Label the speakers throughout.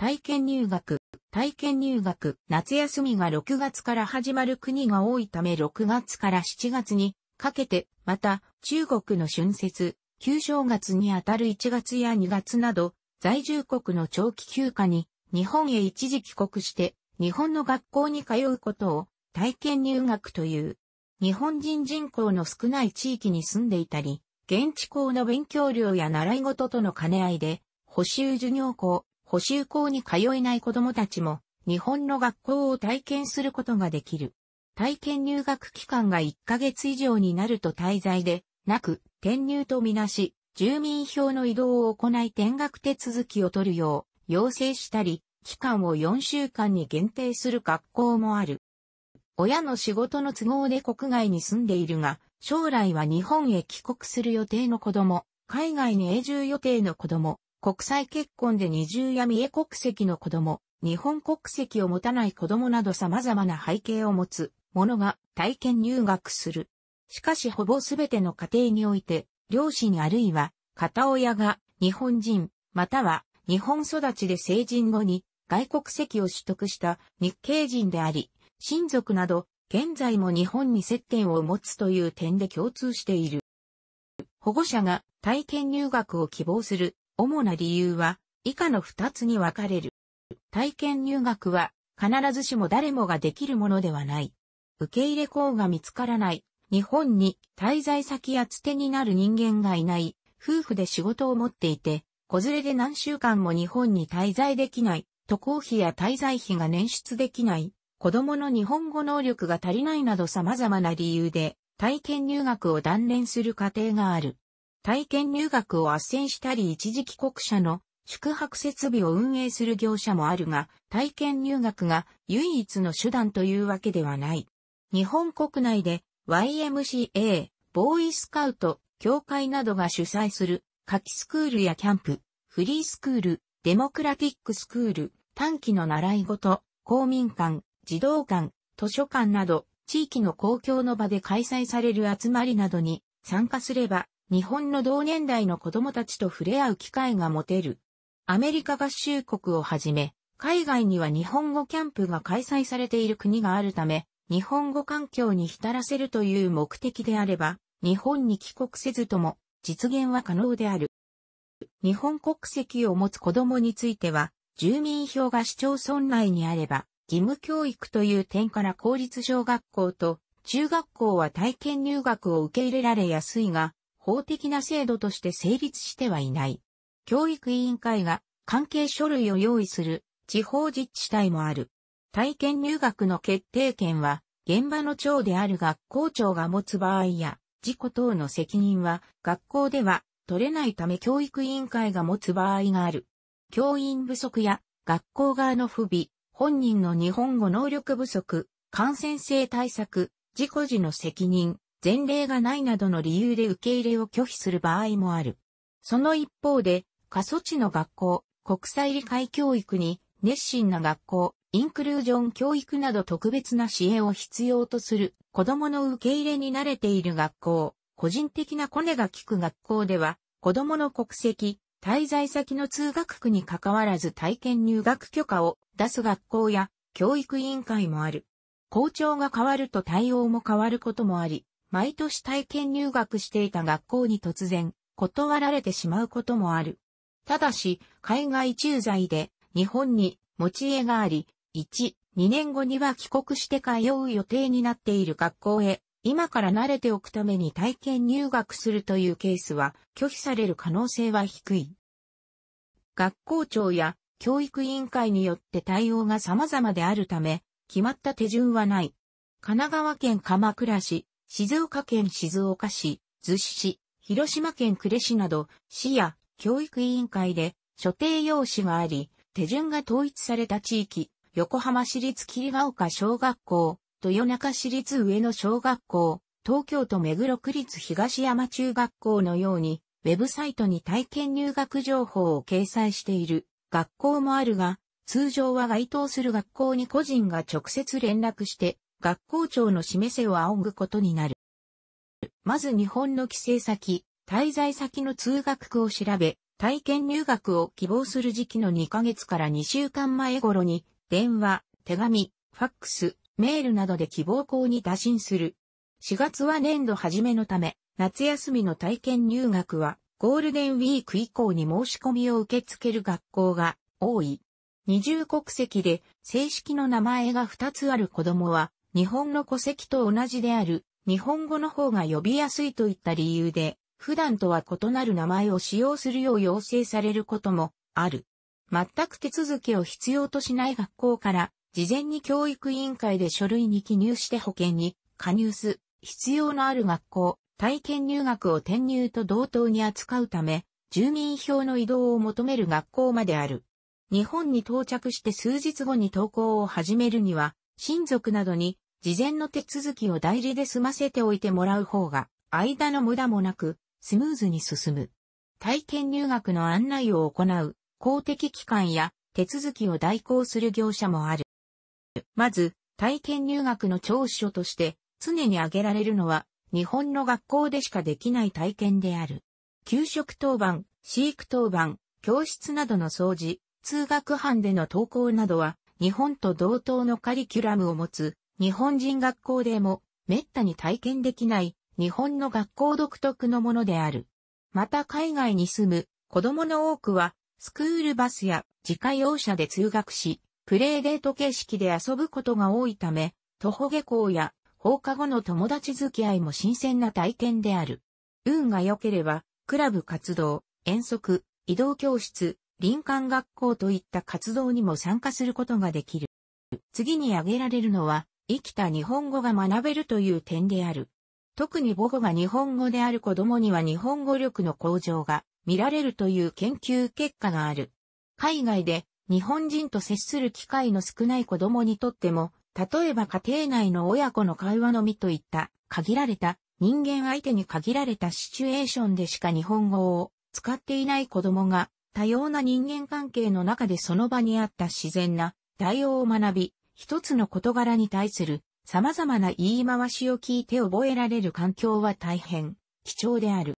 Speaker 1: 体験入学、体験入学、夏休みが6月から始まる国が多いため6月から7月にかけて、また中国の春節、旧正月にあたる1月や2月など、在住国の長期休暇に日本へ一時帰国して日本の学校に通うことを体験入学という。日本人人口の少ない地域に住んでいたり、現地校の勉強料や習い事との兼ね合いで、補修授業校、補修校に通えない子供たちも、日本の学校を体験することができる。体験入学期間が1ヶ月以上になると滞在で、なく、転入とみなし、住民票の移動を行い転学手続きを取るよう、要請したり、期間を4週間に限定する学校もある。親の仕事の都合で国外に住んでいるが、将来は日本へ帰国する予定の子供、海外に永住予定の子供、国際結婚で二重や三重国籍の子供、日本国籍を持たない子供など様々な背景を持つ者が体験入学する。しかしほぼすべての家庭において、両親あるいは片親が日本人、または日本育ちで成人後に外国籍を取得した日系人であり、親族など現在も日本に接点を持つという点で共通している。保護者が体験入学を希望する主な理由は以下の二つに分かれる。体験入学は必ずしも誰もができるものではない。受け入れ校が見つからない。日本に滞在先やつてになる人間がいない。夫婦で仕事を持っていて、子連れで何週間も日本に滞在できない。渡航費や滞在費が捻出できない。子供の日本語能力が足りないなど様々な理由で体験入学を断念する過程がある。体験入学を斡旋したり一時帰国者の宿泊設備を運営する業者もあるが、体験入学が唯一の手段というわけではない。日本国内で YMCA、ボーイスカウト、協会などが主催する、夏季スクールやキャンプ、フリースクール、デモクラティックスクール、短期の習い事、公民館、児童館、図書館など、地域の公共の場で開催される集まりなどに参加すれば、日本の同年代の子供たちと触れ合う機会が持てる。アメリカ合衆国をはじめ、海外には日本語キャンプが開催されている国があるため、日本語環境に浸らせるという目的であれば、日本に帰国せずとも実現は可能である。日本国籍を持つ子供については、住民票が市町村内にあれば、義務教育という点から公立小学校と中学校は体験入学を受け入れられやすいが、法的な制度として成立してはいない。教育委員会が関係書類を用意する地方自治体もある。体験入学の決定権は現場の長である学校長が持つ場合や事故等の責任は学校では取れないため教育委員会が持つ場合がある。教員不足や学校側の不備、本人の日本語能力不足、感染性対策、事故時の責任、前例がないなどの理由で受け入れを拒否する場合もある。その一方で、過疎地の学校、国際理解教育に熱心な学校、インクルージョン教育など特別な支援を必要とする子供の受け入れに慣れている学校、個人的なコネが効く学校では、子供の国籍、滞在先の通学区に関わらず体験入学許可を出す学校や教育委員会もある。校長が変わると対応も変わることもあり、毎年体験入学していた学校に突然、断られてしまうこともある。ただし、海外駐在で日本に持ち家があり、1、2年後には帰国して通う予定になっている学校へ、今から慣れておくために体験入学するというケースは拒否される可能性は低い。学校長や教育委員会によって対応が様々であるため、決まった手順はない。神奈川県鎌倉市、静岡県静岡市、逗子市、広島県呉市など、市や教育委員会で所定用紙があり、手順が統一された地域、横浜市立霧ヶ丘小学校、豊中市立上野小学校、東京都目黒区立東山中学校のように、ウェブサイトに体験入学情報を掲載している学校もあるが、通常は該当する学校に個人が直接連絡して学校長の示せを仰ぐことになる。まず日本の帰省先、滞在先の通学区を調べ、体験入学を希望する時期の2ヶ月から2週間前頃に、電話、手紙、ファックス、メールなどで希望校に打診する。4月は年度初めのため、夏休みの体験入学は、ゴールデンウィーク以降に申し込みを受け付ける学校が多い。二重国籍で正式の名前が2つある子供は日本の戸籍と同じである、日本語の方が呼びやすいといった理由で、普段とは異なる名前を使用するよう要請されることもある。全く手続きを必要としない学校から、事前に教育委員会で書類に記入して保険に加入す、必要のある学校、体験入学を転入と同等に扱うため、住民票の移動を求める学校まである。日本に到着して数日後に登校を始めるには、親族などに事前の手続きを代理で済ませておいてもらう方が、間の無駄もなく、スムーズに進む。体験入学の案内を行う、公的機関や手続きを代行する業者もある。まず、体験入学の聴取として、常に挙げられるのは、日本の学校でしかできない体験である。給食当番、飼育当番、教室などの掃除、通学班での登校などは、日本と同等のカリキュラムを持つ、日本人学校でも、滅多に体験できない、日本の学校独特のものである。また海外に住む、子供の多くは、スクールバスや自家用車で通学し、プレーデート形式で遊ぶことが多いため、徒歩下校や放課後の友達付き合いも新鮮な体験である。運が良ければ、クラブ活動、遠足、移動教室、林間学校といった活動にも参加することができる。次に挙げられるのは、生きた日本語が学べるという点である。特に母語が日本語である子供には日本語力の向上が見られるという研究結果がある。海外で日本人と接する機会の少ない子供にとっても、例えば家庭内の親子の会話のみといった限られた人間相手に限られたシチュエーションでしか日本語を使っていない子供が多様な人間関係の中でその場にあった自然な対応を学び、一つの事柄に対する様々な言い回しを聞いて覚えられる環境は大変貴重である。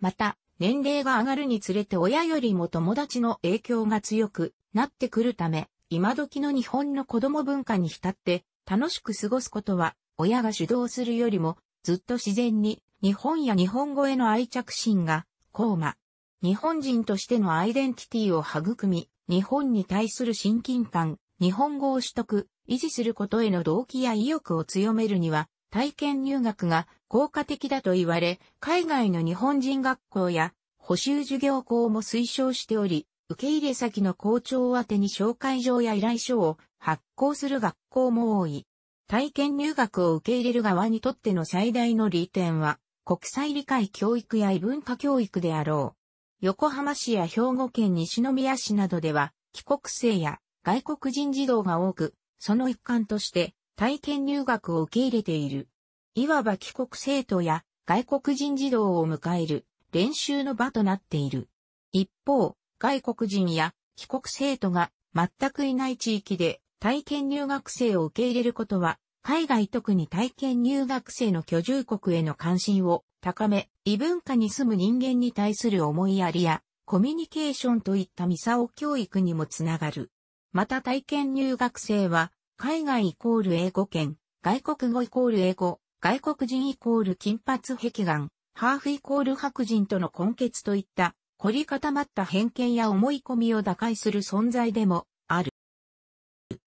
Speaker 1: また、年齢が上がるにつれて親よりも友達の影響が強くなってくるため、今時の日本の子供文化に浸って楽しく過ごすことは、親が主導するよりもずっと自然に日本や日本語への愛着心が高ま日本人としてのアイデンティティを育み、日本に対する親近感、日本語を取得、維持することへの動機や意欲を強めるには、体験入学が効果的だと言われ、海外の日本人学校や補習授業校も推奨しており、受け入れ先の校長宛てに紹介状や依頼書を発行する学校も多い。体験入学を受け入れる側にとっての最大の利点は、国際理解教育や異文化教育であろう。横浜市や兵庫県西宮市などでは、帰国生や外国人児童が多く、その一環として体験入学を受け入れている。いわば帰国生徒や外国人児童を迎える練習の場となっている。一方、外国人や帰国生徒が全くいない地域で体験入学生を受け入れることは、海外特に体験入学生の居住国への関心を高め、異文化に住む人間に対する思いやりや、コミュニケーションといったミサオ教育にもつながる。また体験入学生は、海外イコール英語圏、外国語イコール英語、外国人イコール金髪壁眼、ハーフイコール白人との根結といった、凝り固まった偏見や思い込みを打開する存在でもある。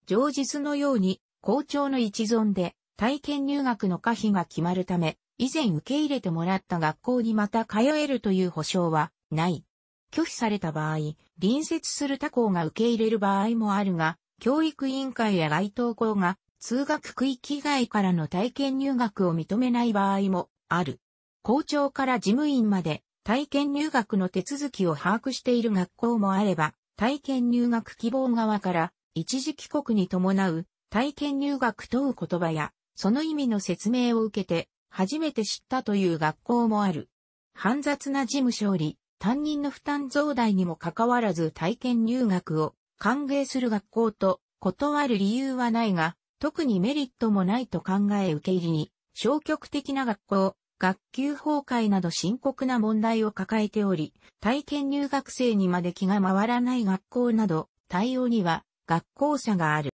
Speaker 1: 上実のように、校長の一存で体験入学の可否が決まるため、以前受け入れてもらった学校にまた通えるという保証はない。拒否された場合、隣接する他校が受け入れる場合もあるが、教育委員会や該当校が通学区域以外からの体験入学を認めない場合もある。校長から事務員まで体験入学の手続きを把握している学校もあれば、体験入学希望側から一時帰国に伴う体験入学問う言葉やその意味の説明を受けて初めて知ったという学校もある。煩雑な事務処理、担任の負担増大にもかかわらず体験入学を歓迎する学校と断る理由はないが、特にメリットもないと考え受け入れに、消極的な学校、学級崩壊など深刻な問題を抱えており、体験入学生にまで気が回らない学校など、対応には学校差がある。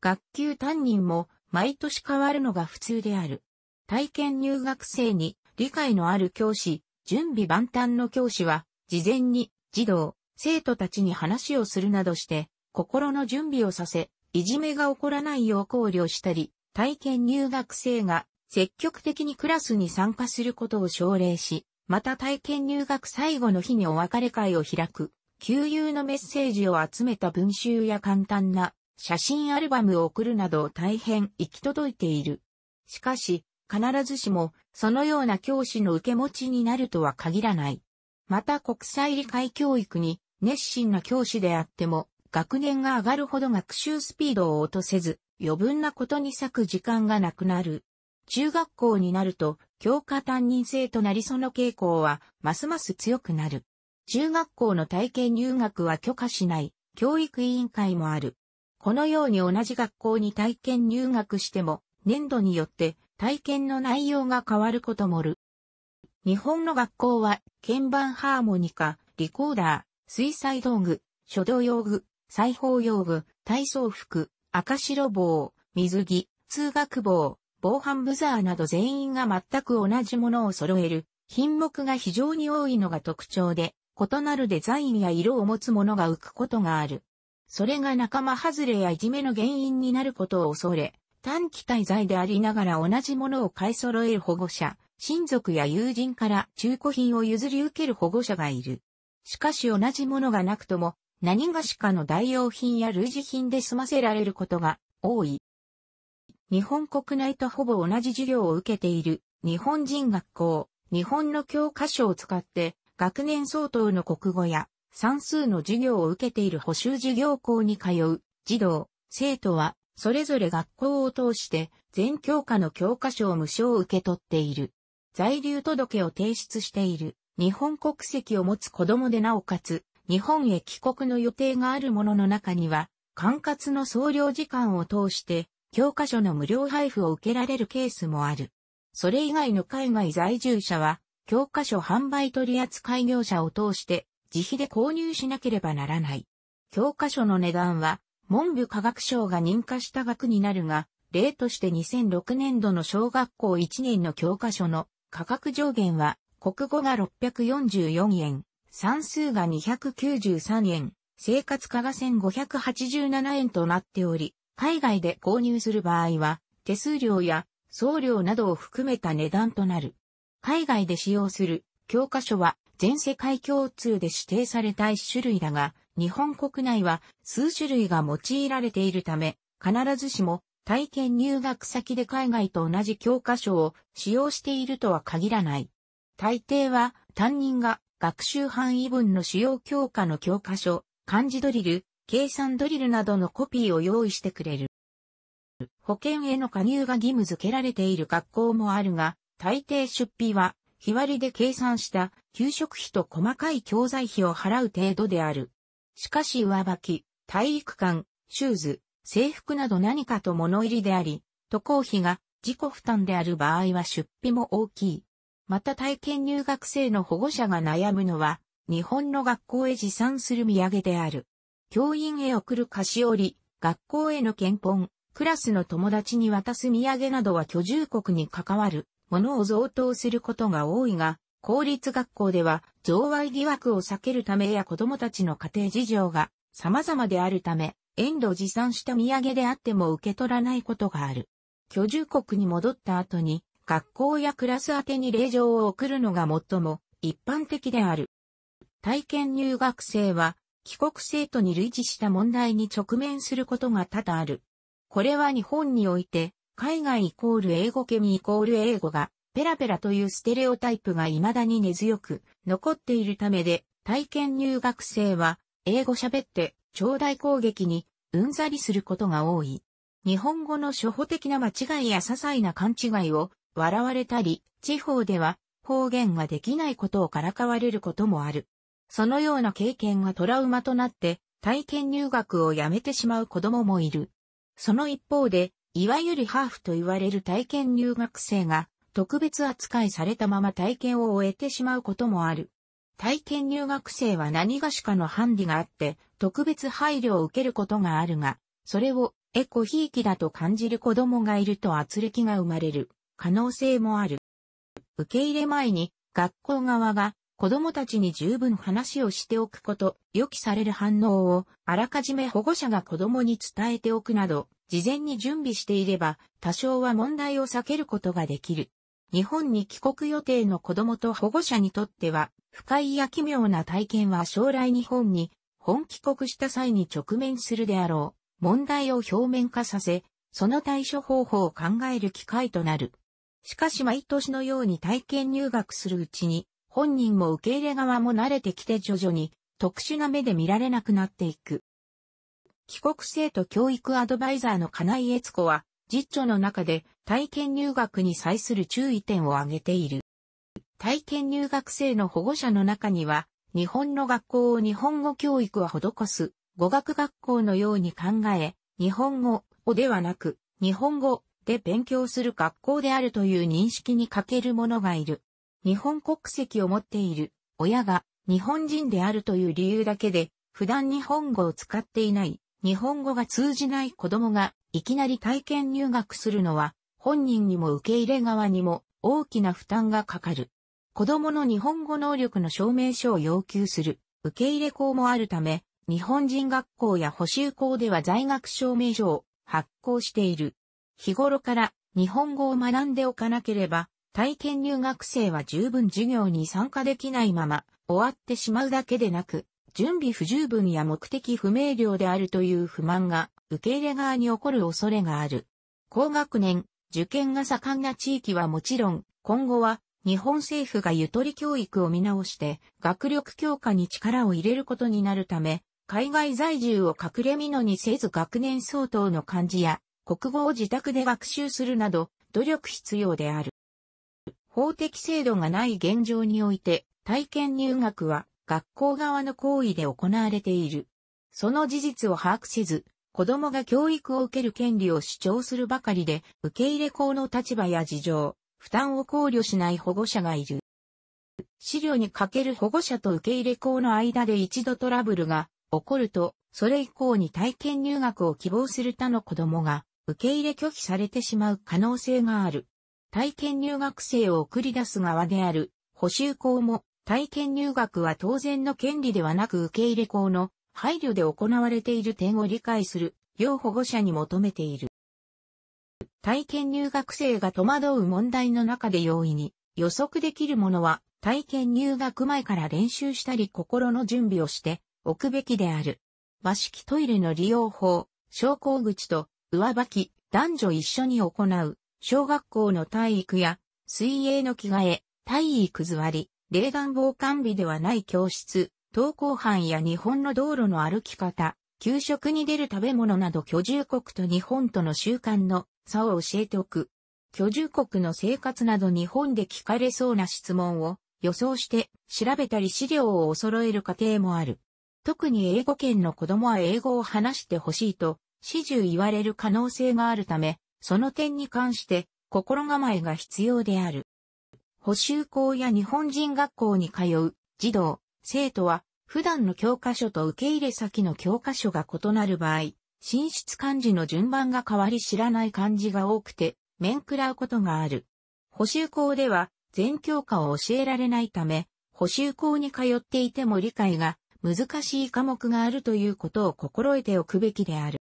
Speaker 1: 学級担任も毎年変わるのが普通である。体験入学生に理解のある教師、準備万端の教師は、事前に児童、生徒たちに話をするなどして、心の準備をさせ、いじめが起こらないよう考慮したり、体験入学生が積極的にクラスに参加することを奨励し、また体験入学最後の日にお別れ会を開く、旧友のメッセージを集めた文集や簡単な写真アルバムを送るなど大変行き届いている。しかし、必ずしも、そのような教師の受け持ちになるとは限らない。また国際理解教育に熱心な教師であっても、学年が上がるほど学習スピードを落とせず、余分なことに割く時間がなくなる。中学校になると、教科担任制となりその傾向は、ますます強くなる。中学校の体験入学は許可しない、教育委員会もある。このように同じ学校に体験入学しても、年度によって体験の内容が変わることもる。日本の学校は、鍵盤ハーモニカ、リコーダー、水彩道具、書道用具、裁縫用具、体操服、赤白棒、水着、通学棒、防犯ブザーなど全員が全く同じものを揃える、品目が非常に多いのが特徴で、異なるデザインや色を持つものが浮くことがある。それが仲間外れやいじめの原因になることを恐れ、短期滞在でありながら同じものを買い揃える保護者、親族や友人から中古品を譲り受ける保護者がいる。しかし同じものがなくとも、何がしかの代用品や類似品で済ませられることが多い。日本国内とほぼ同じ授業を受けている日本人学校、日本の教科書を使って学年相当の国語や算数の授業を受けている補修授業校に通う児童、生徒はそれぞれ学校を通して全教科の教科書を無償受け取っている。在留届を提出している日本国籍を持つ子供でなおかつ日本へ帰国の予定がある者の中には管轄の総領時間を通して教科書の無料配布を受けられるケースもある。それ以外の海外在住者は教科書販売取扱業者を通して自費で購入しなければならない。教科書の値段は文部科学省が認可した額になるが、例として2006年度の小学校1年の教科書の価格上限は、国語が644円、算数が293円、生活科が1587円となっており、海外で購入する場合は、手数料や送料などを含めた値段となる。海外で使用する教科書は全世界共通で指定された一種類だが、日本国内は数種類が用いられているため、必ずしも体験入学先で海外と同じ教科書を使用しているとは限らない。大抵は担任が学習範囲分の主要教科の教科書、漢字ドリル、計算ドリルなどのコピーを用意してくれる。保険への加入が義務付けられている学校もあるが、大抵出費は日割りで計算した給食費と細かい教材費を払う程度である。しかし上履き、体育館、シューズ、制服など何かと物入りであり、渡航費が自己負担である場合は出費も大きい。また体験入学生の保護者が悩むのは、日本の学校へ持参する土産である。教員へ送る菓子折、り、学校への検本、クラスの友達に渡す土産などは居住国に関わるものを贈答することが多いが、公立学校では、贈賄疑惑を避けるためや子供たちの家庭事情が様々であるため、遠路持参した土産であっても受け取らないことがある。居住国に戻った後に、学校やクラス宛に令状を送るのが最も一般的である。体験入学生は、帰国生徒に類似した問題に直面することが多々ある。これは日本において、海外イコール英語圏イコール英語がペラペラというステレオタイプが未だに根強く残っているためで、体験入学生は英語喋って頂戴攻撃にうんざりすることが多い。日本語の初歩的な間違いや些細な勘違いを笑われたり、地方では方言ができないことをからかわれることもある。そのような経験がトラウマとなって体験入学をやめてしまう子供もいる。その一方で、いわゆるハーフと言われる体験入学生が特別扱いされたまま体験を終えてしまうこともある。体験入学生は何がしかのハンディがあって、特別配慮を受けることがあるが、それをエコひいきだと感じる子供がいると圧力が生まれる可能性もある。受け入れ前に学校側が子供たちに十分話をしておくこと、予期される反応をあらかじめ保護者が子供に伝えておくなど、事前に準備していれば多少は問題を避けることができる。日本に帰国予定の子供と保護者にとっては、不快や奇妙な体験は将来日本に本帰国した際に直面するであろう問題を表面化させ、その対処方法を考える機会となる。しかし毎年のように体験入学するうちに、本人も受け入れ側も慣れてきて徐々に特殊な目で見られなくなっていく。帰国生徒教育アドバイザーの金井悦子は、実著の中で、体験入学に際する注意点を挙げている。体験入学生の保護者の中には、日本の学校を日本語教育は施す、語学学校のように考え、日本語をではなく、日本語で勉強する学校であるという認識に欠ける者がいる。日本国籍を持っている親が日本人であるという理由だけで、普段日本語を使っていない、日本語が通じない子供がいきなり体験入学するのは本人にも受け入れ側にも大きな負担がかかる。子供の日本語能力の証明書を要求する受け入れ校もあるため、日本人学校や補修校では在学証明書を発行している。日頃から日本語を学んでおかなければ、体験入学生は十分授業に参加できないまま終わってしまうだけでなく、準備不十分や目的不明瞭であるという不満が受け入れ側に起こる恐れがある。高学年、受験が盛んな地域はもちろん、今後は日本政府がゆとり教育を見直して学力強化に力を入れることになるため、海外在住を隠れみのにせず学年相当の漢字や国語を自宅で学習するなど努力必要である。法的制度がない現状において体験入学は学校側の行為で行われている。その事実を把握せず、子供が教育を受ける権利を主張するばかりで、受け入れ校の立場や事情、負担を考慮しない保護者がいる。資料にかける保護者と受け入れ校の間で一度トラブルが起こると、それ以降に体験入学を希望する他の子供が受け入れ拒否されてしまう可能性がある。体験入学生を送り出す側である補修校も体験入学は当然の権利ではなく受け入れ校の配慮で行われている点を理解する、要保護者に求めている。体験入学生が戸惑う問題の中で容易に予測できるものは、体験入学前から練習したり心の準備をしておくべきである。和式トイレの利用法、昇降口と上履き、男女一緒に行う、小学校の体育や水泳の着替え、体育座り、冷暖房完備ではない教室、登校班や日本の道路の歩き方、給食に出る食べ物など居住国と日本との習慣の差を教えておく。居住国の生活など日本で聞かれそうな質問を予想して調べたり資料を揃える過程もある。特に英語圏の子供は英語を話してほしいと始終言われる可能性があるため、その点に関して心構えが必要である。補修校や日本人学校に通う児童、生徒は普段の教科書と受け入れ先の教科書が異なる場合、進出漢字の順番が変わり知らない漢字が多くて、面食らうことがある。補修校では全教科を教えられないため、補修校に通っていても理解が難しい科目があるということを心得ておくべきである。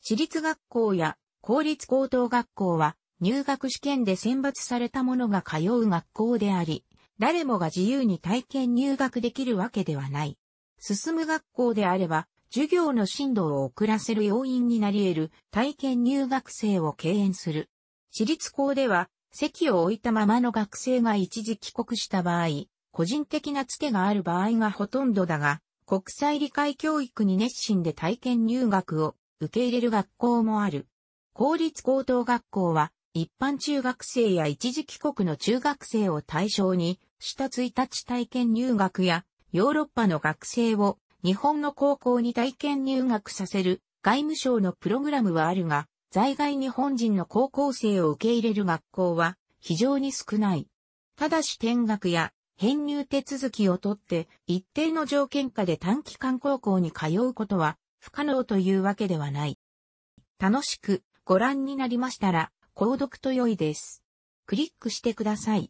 Speaker 1: 私立学校や公立高等学校は入学試験で選抜された者が通う学校であり、誰もが自由に体験入学できるわけではない。進む学校であれば、授業の進度を遅らせる要因になり得る体験入学生を敬遠する。私立校では、席を置いたままの学生が一時帰国した場合、個人的なつけがある場合がほとんどだが、国際理解教育に熱心で体験入学を受け入れる学校もある。公立高等学校は、一般中学生や一時帰国の中学生を対象に、下1日体験入学やヨーロッパの学生を日本の高校に体験入学させる外務省のプログラムはあるが、在外日本人の高校生を受け入れる学校は非常に少ない。ただし転学や編入手続きをとって一定の条件下で短期間高校に通うことは不可能というわけではない。楽しくご覧になりましたら購読と良いです。クリックしてください。